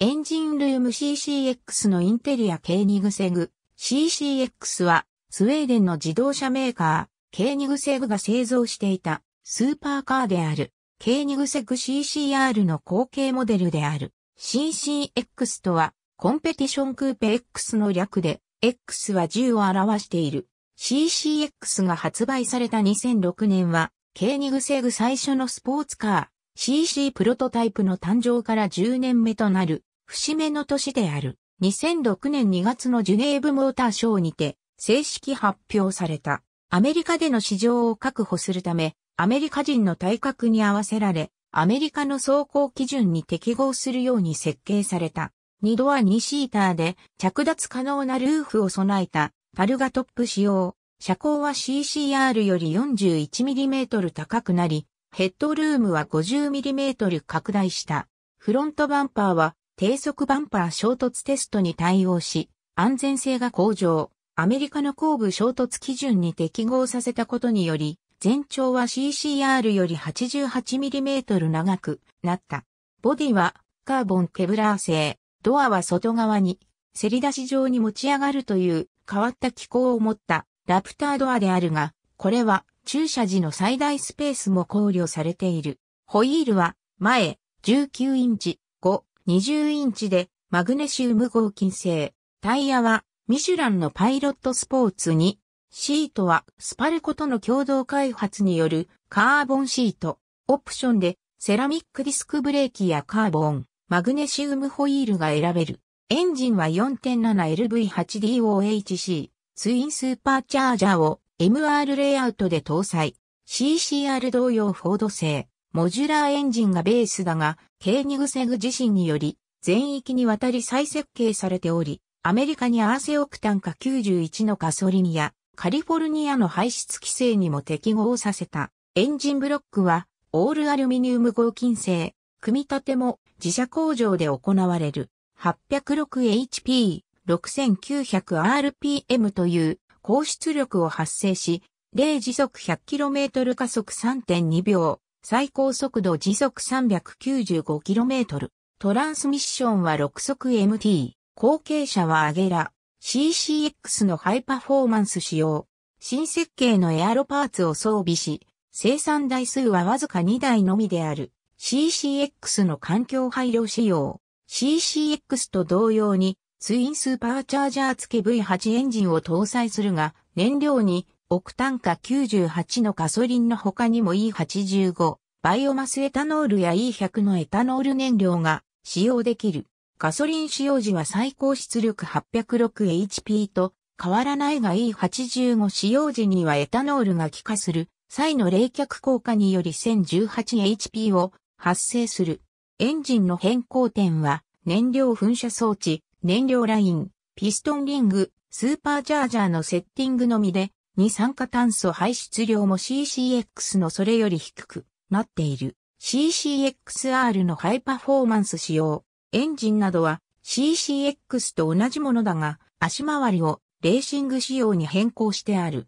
エンジンルーム CCX のインテリアケーニグセグ。CCX はスウェーデンの自動車メーカー、ケーニグセグが製造していたスーパーカーである。ケーニグセグ CCR の後継モデルである。CCX とはコンペティションクーペ X の略で、X は10を表している。CCX が発売された2006年は、ケーニグセグ最初のスポーツカー、CC プロトタイプの誕生から10年目となる、節目の年である2006年2月のジュネーブモーターショーにて正式発表された。アメリカでの市場を確保するため、アメリカ人の体格に合わせられ、アメリカの走行基準に適合するように設計された。2ドア2シーターで着脱可能なルーフを備えたパルガトップ仕様。車高は CCR より 41mm 高くなり、ヘッドルームは 50mm 拡大した。フロントバンパーは低速バンパー衝突テストに対応し、安全性が向上、アメリカの後部衝突基準に適合させたことにより、全長は CCR より 88mm 長くなった。ボディはカーボンケブラー製、ドアは外側に、せり出し状に持ち上がるという変わった機構を持ったラプタードアであるが、これは駐車時の最大スペースも考慮されている。ホイールは前19インチ5 20インチでマグネシウム合金製。タイヤはミシュランのパイロットスポーツに、シートはスパルコとの共同開発によるカーボンシート。オプションでセラミックディスクブレーキやカーボン、マグネシウムホイールが選べる。エンジンは 4.7LV8DOHC ツインスーパーチャージャーを MR レイアウトで搭載。CCR 同様フォード製。モジュラーエンジンがベースだが、ケーニグセグ自身により、全域にわたり再設計されており、アメリカにアーセオクタン化91のガソリンや、カリフォルニアの排出規制にも適合させた。エンジンブロックは、オールアルミニウム合金製。組み立ても自社工場で行われる。806HP、6900rpm という高出力を発生し、0時速 100km 加速3.2秒、最高速度時速 395km。トランスミッションは6速 MT。後継者はアゲラ。CCX のハイパフォーマンス仕様。新設計のエアロパーツを装備し、生産台数はわずか2台のみである。CCX の環境配慮仕様。CCX と同様に、ツインスーパーチャージャー付け V8 エンジンを搭載するが、燃料に億単価98のガソリンの他にも E85、バイオマスエタノールや E100 のエタノール燃料が使用できる。ガソリン使用時は最高出力 806HP と変わらないが E85 使用時にはエタノールが気化する際の冷却効果により 1018HP を発生する。エンジンの変更点は燃料噴射装置、燃料ライン、ピストンリング、スーパーチャージャーのセッティングのみで二酸化炭素排出量も CCX のそれより低くなっている。CCXR のハイパフォーマンス仕様。エンジンなどは CCX と同じものだが、足回りをレーシング仕様に変更してある。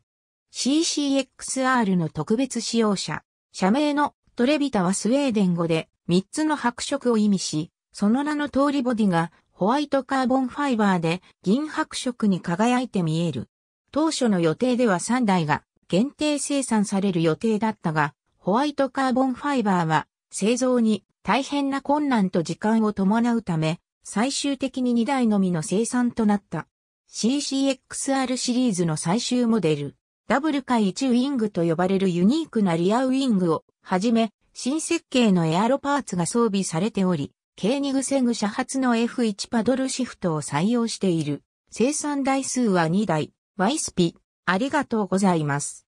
CCXR の特別使用者。社名のトレビタはスウェーデン語で3つの白色を意味し、その名の通りボディがホワイトカーボンファイバーで銀白色に輝いて見える。当初の予定では3台が限定生産される予定だったが、ホワイトカーボンファイバーは製造に大変な困難と時間を伴うため、最終的に2台のみの生産となった。CCXR シリーズの最終モデル、ダブル回1ウィングと呼ばれるユニークなリアウィングをはじめ、新設計のエアロパーツが装備されており、軽2グセグ車発の F1 パドルシフトを採用している。生産台数は2台。ワイスピ、ありがとうございます。